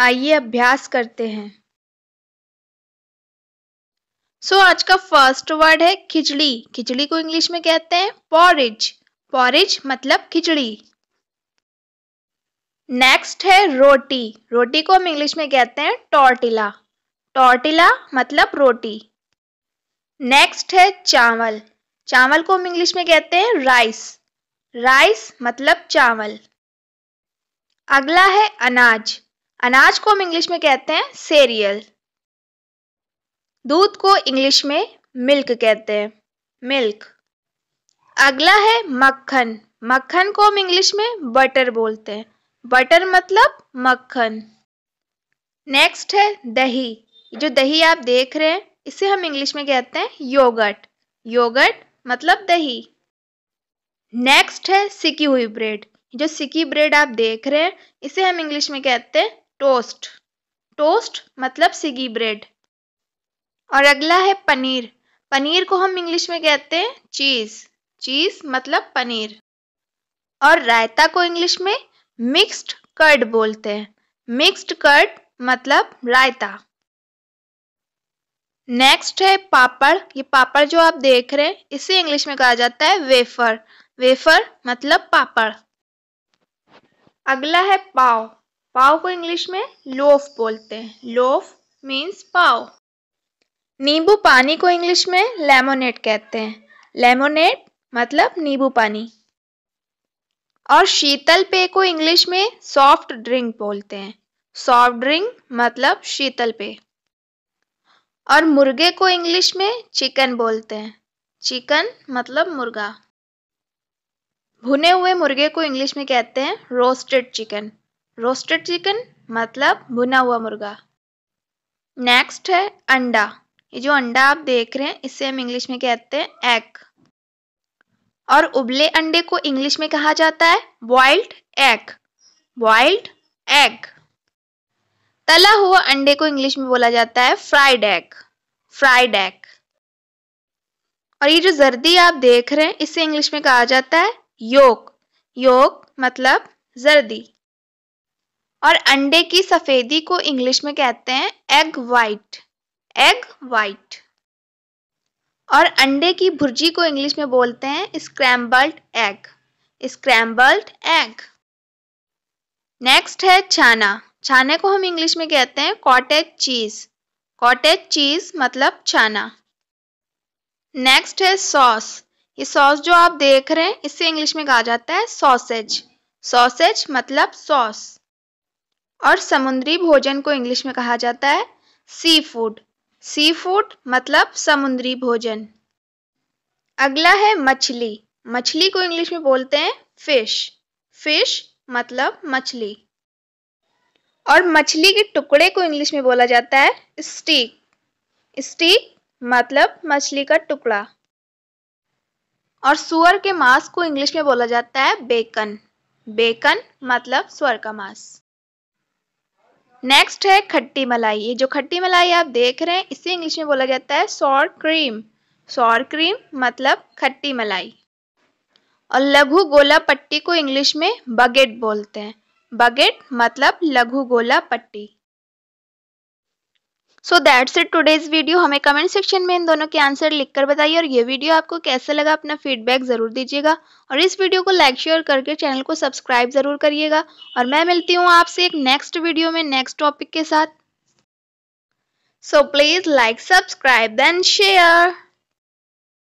आइए अभ्यास करते हैं सो so, आज का फर्स्ट वर्ड है खिचड़ी खिचड़ी को इंग्लिश में कहते हैं पॉरिज पॉरिज मतलब खिचड़ी नेक्स्ट है रोटी रोटी को हम इंग्लिश में कहते हैं टॉर्टिला टॉर्टिला मतलब रोटी नेक्स्ट है चावल चावल को हम इंग्लिश में कहते हैं राइस राइस मतलब चावल अगला है अनाज अनाज को हम इंग्लिश में कहते हैं सेरियल दूध को इंग्लिश में मिल्क कहते हैं मिल्क अगला है मक्खन मक्खन को हम इंग्लिश में बटर बोलते हैं बटर मतलब मक्खन नेक्स्ट है दही जो दही आप देख रहे हैं इसे हम इंग्लिश में कहते हैं योगर्ट योगर्ट मतलब दही नेक्स्ट है सिकी हुई ब्रेड जो सिकी ब्रेड आप देख रहे हैं इसे हम इंग्लिश में कहते हैं टोस्ट टोस्ट मतलब सिगी ब्रेड और अगला है पनीर पनीर को हम इंग्लिश में कहते हैं चीज़ चीज़ मतलब पनीर और रायता को इंग्लिश में मिक्स्ड कर्ड बोलते हैं मिक्स्ड कर्ड मतलब रायता नेक्स्ट है पापड़ ये पापड़ जो आप देख रहे हैं इसे इंग्लिश में कहा जाता है वेफर वेफर मतलब पापड़ अगला है पाव पाव को इंग्लिश में लोफ बोलते हैं लोफ मीन्स पाव नींबू पानी को इंग्लिश में लेमोनेट कहते हैं लेमोनेट मतलब नींबू पानी और शीतल पेय को इंग्लिश में सॉफ्ट ड्रिंक बोलते हैं सॉफ्ट ड्रिंक मतलब शीतल पेय और मुर्गे को इंग्लिश में चिकन बोलते हैं चिकन मतलब मुर्गा भुने हुए मुर्गे को इंग्लिश में कहते हैं रोस्टेड चिकन रोस्टेड चिकन मतलब भुना हुआ मुर्गा नेक्स्ट है अंडा ये जो अंडा आप देख रहे हैं इसे हम इंग्लिश में कहते हैं एग और उबले अंडे को इंग्लिश में कहा जाता है बॉइल्ड एग बॉइल्ड एग तला हुआ अंडे को इंग्लिश में बोला जाता है फ्राइड एग फ्राइड एग और ये जो जर्दी आप देख रहे हैं इसे इंग्लिश में कहा जाता है योक योग मतलब जर्दी और अंडे की सफ़ेदी को इंग्लिश में कहते हैं एग वाइट एग वाइट और अंडे की भुर्जी को इंग्लिश में बोलते हैं scrambled egg scrambled egg next है छाना छाने को हम इंग्लिश में कहते हैं कॉटेज चीज़ कॉटेज चीज़ मतलब छाना नेक्स्ट है सॉस ये सॉस जो आप देख रहे हैं इसे इंग्लिश में कहा जाता है सॉसेज सॉसेज मतलब सॉस और समुद्री भोजन को इंग्लिश में कहा जाता है सी फूड सी फूड मतलब समुद्री भोजन अगला है मछली मछली को इंग्लिश में बोलते हैं फिश फिश मतलब मछली और मछली के टुकड़े को इंग्लिश में बोला जाता है स्टीक स्टीक मतलब मछली का टुकड़ा और सुअर के मांस को इंग्लिश में बोला जाता है बेकन बेकन मतलब सुअर का मांस नेक्स्ट है खट्टी मलाई ये जो खट्टी मलाई आप देख रहे हैं इसे इंग्लिश में बोला जाता है सॉर क्रीम सॉर क्रीम मतलब खट्टी मलाई और लघु गोला पट्टी को इंग्लिश में बगेट बोलते हैं बगेट मतलब लघु गोला पट्टी so that's it today's video हमें कमेंट सेक्शन में इन दोनों के आंसर लिखकर बताइए और ये वीडियो आपको कैसा लगा अपना फीडबैक ज़रूर दीजिएगा और इस वीडियो को लाइक शेयर करके चैनल को सब्सक्राइब ज़रूर करिएगा और मैं मिलती हूँ आपसे एक नेक्स्ट वीडियो में नेक्स्ट टॉपिक के साथ so please like subscribe and share